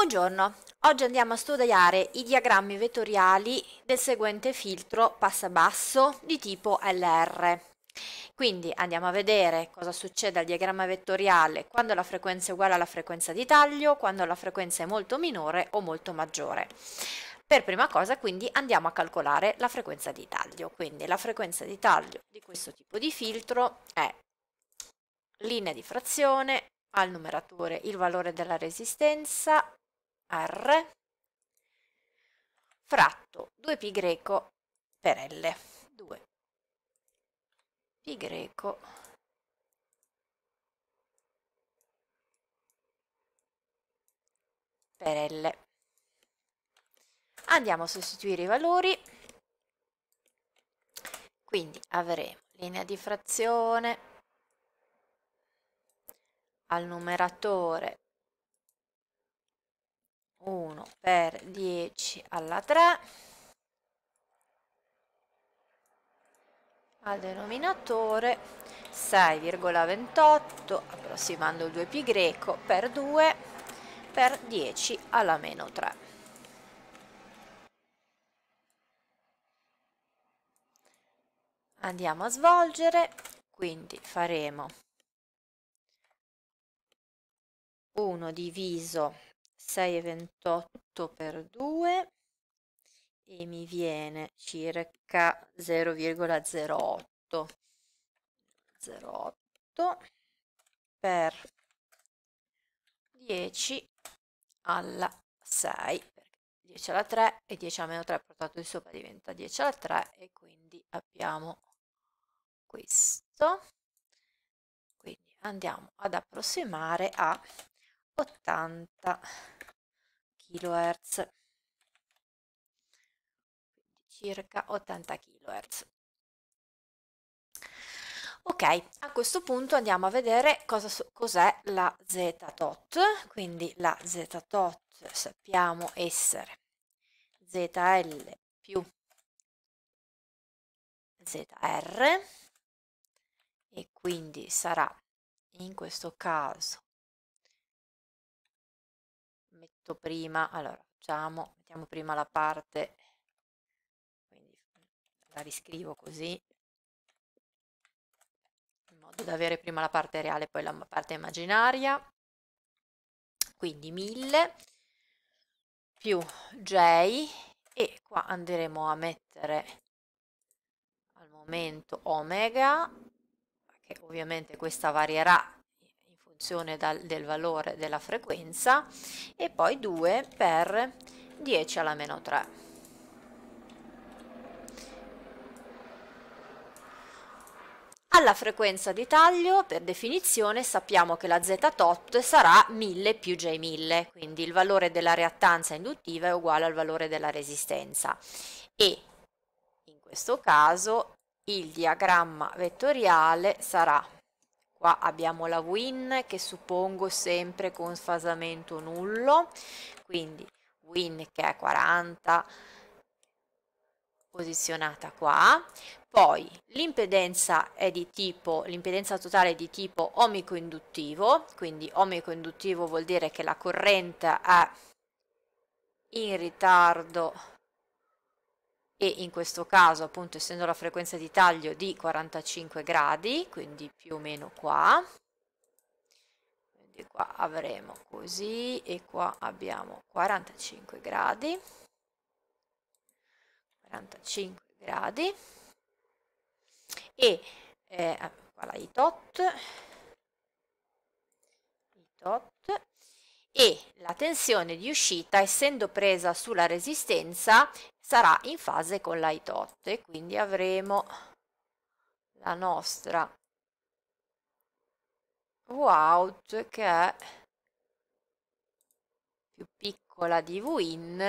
Buongiorno, oggi andiamo a studiare i diagrammi vettoriali del seguente filtro passa-basso di tipo LR. Quindi andiamo a vedere cosa succede al diagramma vettoriale quando la frequenza è uguale alla frequenza di taglio, quando la frequenza è molto minore o molto maggiore. Per prima cosa quindi andiamo a calcolare la frequenza di taglio, quindi la frequenza di taglio di questo tipo di filtro è linea di frazione al numeratore il valore della resistenza R, fratto 2 pi greco per L, 2 pi greco per L. Andiamo a sostituire i valori, quindi avremo linea di frazione al numeratore 1 per 10 alla 3 al denominatore 6,28 approssimando il 2π greco per 2 per 10 alla meno 3 andiamo a svolgere quindi faremo 1 diviso 6 e 28 per 2 e mi viene circa 0,08 08 per 10 alla 6 10 alla 3 e 10 alla meno 3 portato di sopra diventa 10 alla 3 e quindi abbiamo questo quindi andiamo ad approssimare a 80 kHz circa 80 kHz ok a questo punto andiamo a vedere cos'è cos la z tot quindi la z tot sappiamo essere zl più zr e quindi sarà in questo caso metto prima, allora facciamo, mettiamo prima la parte, quindi la riscrivo così, in modo da avere prima la parte reale e poi la parte immaginaria, quindi 1000 più J e qua andremo a mettere al momento omega, che ovviamente questa varierà riduzione dal, del valore della frequenza e poi 2 per 10 alla meno 3. Alla frequenza di taglio, per definizione, sappiamo che la z tot sarà 1000 più J1000, quindi il valore della reattanza induttiva è uguale al valore della resistenza. E in questo caso il diagramma vettoriale sarà Qua abbiamo la win che suppongo sempre con sfasamento nullo, quindi win che è 40 posizionata qua. Poi l'impedenza è di tipo, l'impedenza totale è di tipo ohmico-induttivo, quindi ohmico-induttivo vuol dire che la corrente è in ritardo e in questo caso appunto essendo la frequenza di taglio di 45 gradi, quindi più o meno qua, quindi qua avremo così e qua abbiamo 45 gradi, 45 gradi e eh, qua la itot, itot e la tensione di uscita essendo presa sulla resistenza sarà in fase con la l'ITOT e quindi avremo la nostra Vout che è più piccola di Win,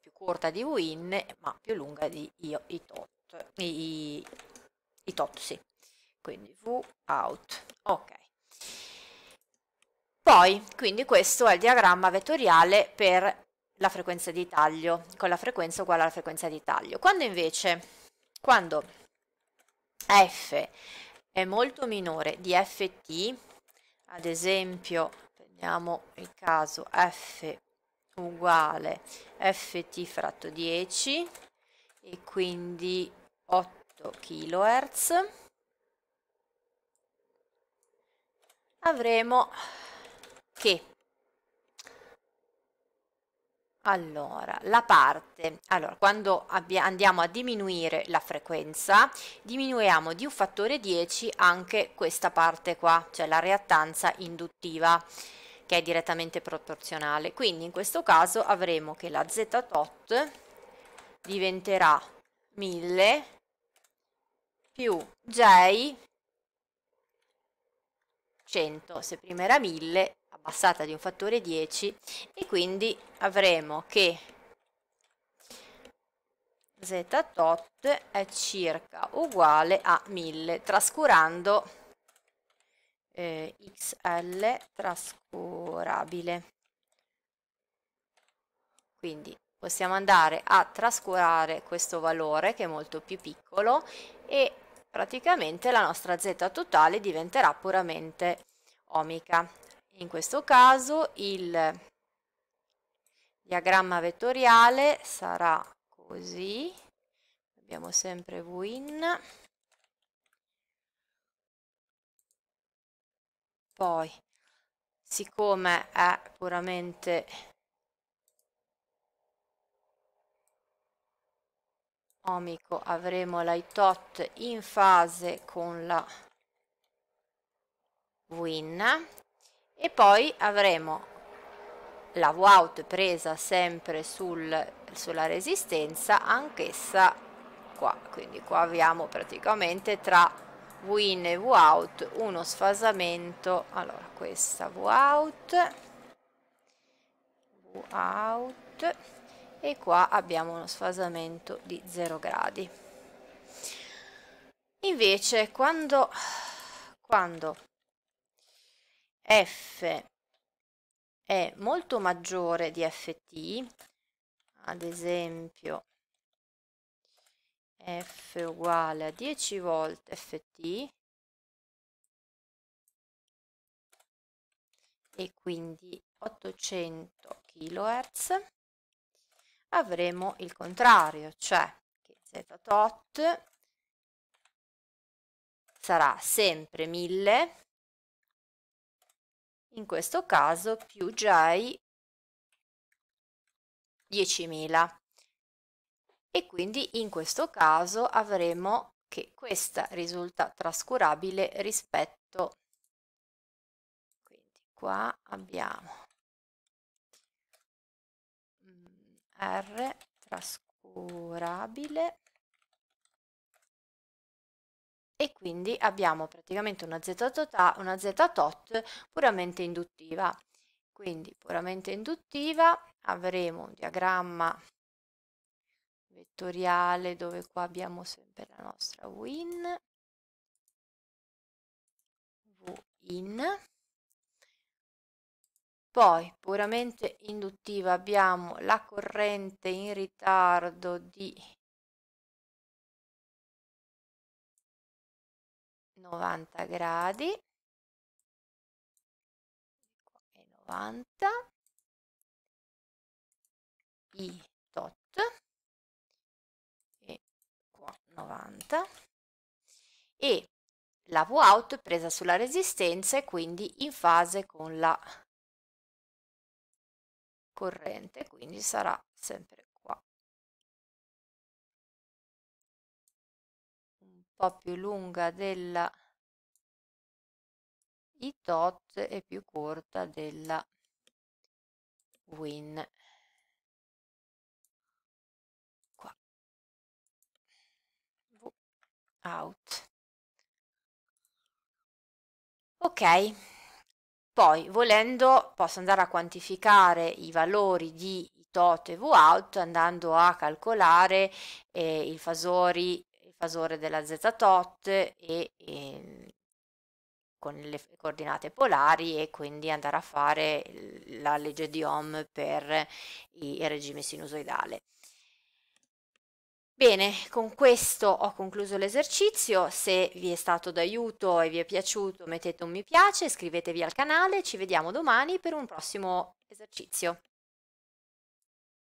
più corta di Win, ma più lunga di io I, i, i tot, sì. Quindi V out. Ok. Poi, quindi questo è il diagramma vettoriale per la frequenza di taglio con la frequenza uguale alla frequenza di taglio. Quando invece, quando f è molto minore di ft, ad esempio, prendiamo il caso f uguale ft fratto 10 e quindi 8 kHz, avremo che allora, la parte, allora, quando andiamo a diminuire la frequenza, diminuiamo di un fattore 10 anche questa parte qua, cioè la reattanza induttiva, che è direttamente proporzionale. Quindi in questo caso avremo che la z tot diventerà 1000 più j 100, se prima era 1000, abbassata di un fattore 10 e quindi avremo che z tot è circa uguale a 1000 trascurando eh, xl trascurabile quindi possiamo andare a trascurare questo valore che è molto più piccolo e praticamente la nostra z totale diventerà puramente omica in questo caso il diagramma vettoriale sarà così, abbiamo sempre win, poi siccome è puramente omico avremo la tot in fase con la win e poi avremo la vout presa sempre sul, sulla resistenza anch'essa qua quindi qua abbiamo praticamente tra v e v out uno sfasamento allora questa v out out e qua abbiamo uno sfasamento di 0 gradi invece quando, quando f è molto maggiore di ft, ad esempio f uguale a 10 volte ft e quindi 800 kHz, avremo il contrario, cioè che z tot sarà sempre 1000 in questo caso più J 10.000 e quindi in questo caso avremo che questa risulta trascurabile rispetto quindi qua abbiamo mm, R trascurabile e quindi abbiamo praticamente una z, tota, una z tot puramente induttiva. Quindi puramente induttiva avremo un diagramma vettoriale dove qua abbiamo sempre la nostra win, win. Poi puramente induttiva abbiamo la corrente in ritardo di 90 gradi e 90 i tot e qua 90 e la V out presa sulla resistenza e quindi in fase con la corrente quindi sarà sempre po' più lunga della i tot e più corta della win. Qua. V out. Ok, poi volendo posso andare a quantificare i valori di tot e v out andando a calcolare eh, il fasori invasore della Z tot e, e con le coordinate polari e quindi andare a fare la legge di Ohm per il regime sinusoidale. Bene, con questo ho concluso l'esercizio, se vi è stato d'aiuto e vi è piaciuto mettete un mi piace, iscrivetevi al canale, ci vediamo domani per un prossimo esercizio.